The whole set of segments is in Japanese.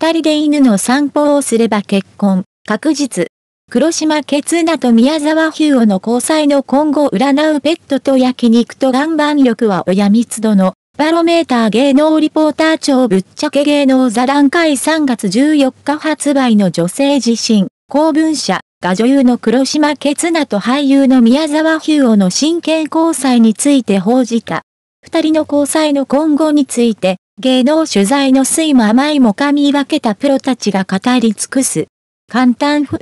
二人で犬の散歩をすれば結婚、確実。黒島ケツナと宮沢ヒューオの交際の今後占うペットと焼肉と岩盤力は親密度の、バロメーター芸能リポーター長ぶっちゃけ芸能座談会3月14日発売の女性自身、公文社が女優の黒島ケツナと俳優の宮沢ヒューオの真剣交際について報じた。二人の交際の今後について、芸能取材の酸いも甘いも噛み分けたプロたちが語り尽くす。簡単ふ、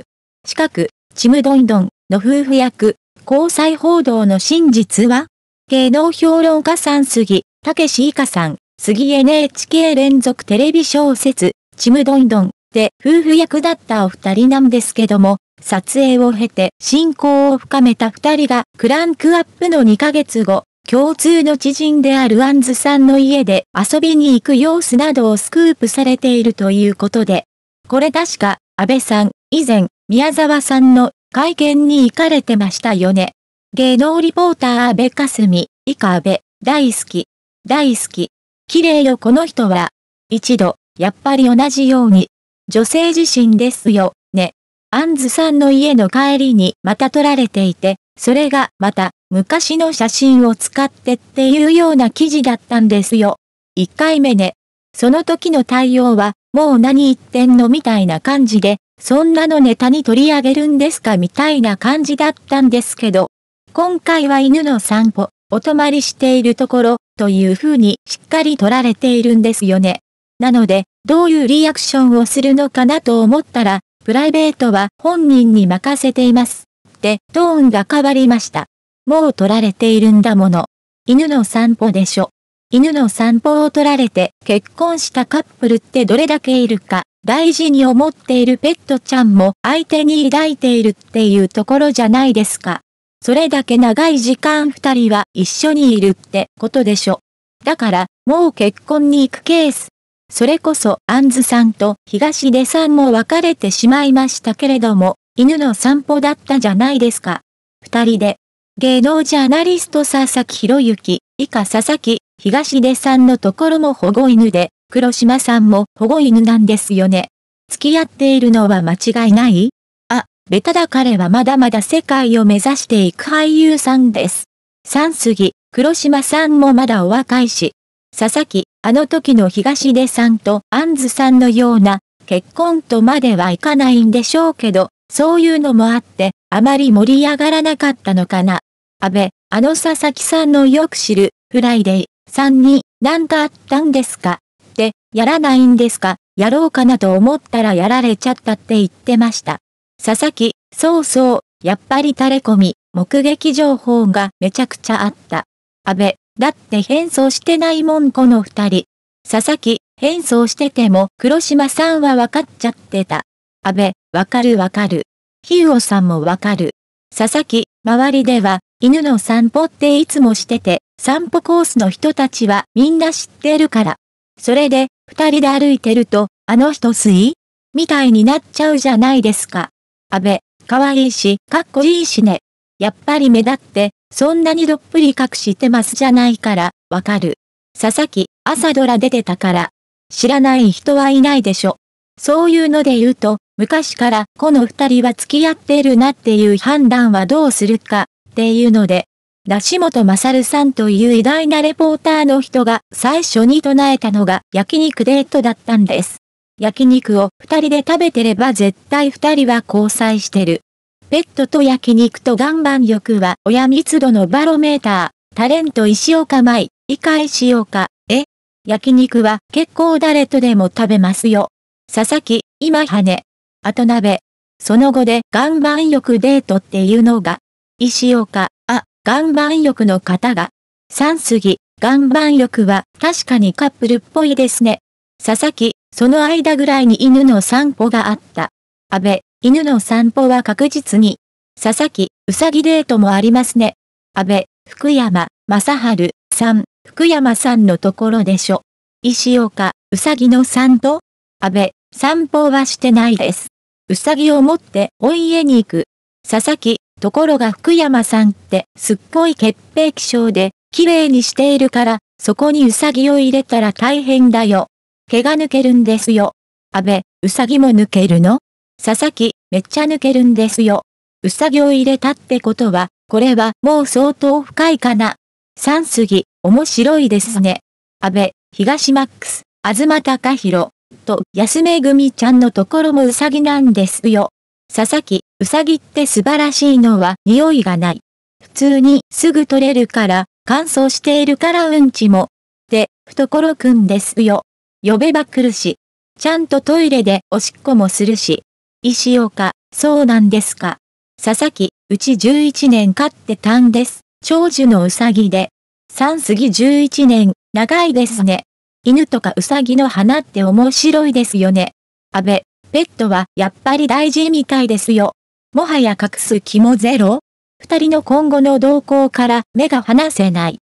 近く、ちむどんどんの夫婦役、交際報道の真実は芸能評論家さん杉、たけしいかさん、杉 NHK 連続テレビ小説、ちむどんどんで夫婦役だったお二人なんですけども、撮影を経て進行を深めた二人がクランクアップの2ヶ月後、共通の知人であるアンズさんの家で遊びに行く様子などをスクープされているということで、これ確か、安倍さん、以前、宮沢さんの会見に行かれてましたよね。芸能リポーター安倍かすみ、以下安倍、大好き、大好き。綺麗よこの人は。一度、やっぱり同じように。女性自身ですよ、ね。アンズさんの家の帰りにまた取られていて、それがまた昔の写真を使ってっていうような記事だったんですよ。1回目ね。その時の対応はもう何言ってんのみたいな感じで、そんなのネタに取り上げるんですかみたいな感じだったんですけど、今回は犬の散歩、お泊まりしているところという風にしっかり取られているんですよね。なので、どういうリアクションをするのかなと思ったら、プライベートは本人に任せています。ってトーンが変わりました。もう取られているんだもの。犬の散歩でしょ。犬の散歩を取られて結婚したカップルってどれだけいるか、大事に思っているペットちゃんも相手に抱いているっていうところじゃないですか。それだけ長い時間二人は一緒にいるってことでしょ。だから、もう結婚に行くケース。それこそ、アンズさんと東出さんも別れてしまいましたけれども、犬の散歩だったじゃないですか。二人で。芸能ジャーナリスト佐々木博之、以下佐々木、東出さんのところも保護犬で、黒島さんも保護犬なんですよね。付き合っているのは間違いないあ、ベタだ彼はまだまだ世界を目指していく俳優さんです。三杉、黒島さんもまだお若いし、佐々木、あの時の東出さんと安津さんのような結婚とまではいかないんでしょうけど、そういうのもあって、あまり盛り上がらなかったのかな。安倍、あの佐々木さんのよく知る、フライデイさんに、なんかあったんですかって、やらないんですかやろうかなと思ったらやられちゃったって言ってました。佐々木、そうそう、やっぱり垂れ込み、目撃情報がめちゃくちゃあった。安倍、だって変装してないもんこの二人。佐々木、変装してても黒島さんは分かっちゃってた。安倍、わかるわかる。ひーオさんもわかる。佐々木、周りでは、犬の散歩っていつもしてて、散歩コースの人たちはみんな知ってるから。それで、二人で歩いてると、あの人すいみたいになっちゃうじゃないですか。安倍、かわいいし、かっこいいしね。やっぱり目立って、そんなにどっぷり隠してますじゃないから、わかる。佐々木、朝ドラ出てたから。知らない人はいないでしょ。そういうので言うと、昔からこの二人は付き合ってるなっていう判断はどうするかっていうので、梨本勝さんという偉大なレポーターの人が最初に唱えたのが焼肉デートだったんです。焼肉を二人で食べてれば絶対二人は交際してる。ペットと焼肉と岩盤浴は親密度のバロメーター、タレント石岡舞、理解しようか、え焼肉は結構誰とでも食べますよ。佐々木、今羽。後鍋。その後で岩盤浴デートっていうのが、石岡、あ、岩盤浴の方が、三杉、岩盤浴は確かにカップルっぽいですね。佐々木、その間ぐらいに犬の散歩があった。安倍、犬の散歩は確実に。佐々木、うさぎデートもありますね。安倍、福山、正春、さん、福山さんのところでしょ。石岡、うさぎの三と安倍、散歩はしてないです。うさぎを持ってお家に行く。佐々木、ところが福山さんってすっごい潔癖症で、綺麗にしているから、そこにうさぎを入れたら大変だよ。毛が抜けるんですよ。安倍、うさぎも抜けるの佐々木、めっちゃ抜けるんですよ。うさぎを入れたってことは、これはもう相当深いかな。三杉、面白いですね。安倍、東マックス、東隆弘。と、安めぐみちゃんのところもうさぎなんですよ。佐々木、うさぎって素晴らしいのは匂いがない。普通にすぐ取れるから、乾燥しているからうんちも。で、懐くんですよ。呼べば来るし。ちゃんとトイレでおしっこもするし。石岡、そうなんですか。佐々木、うち11年飼ってたんです。長寿のうさぎで。3過ぎ11年、長いですね。犬とかウサギの花って面白いですよね。安倍、ペットはやっぱり大事みたいですよ。もはや隠す気もゼロ二人の今後の動向から目が離せない。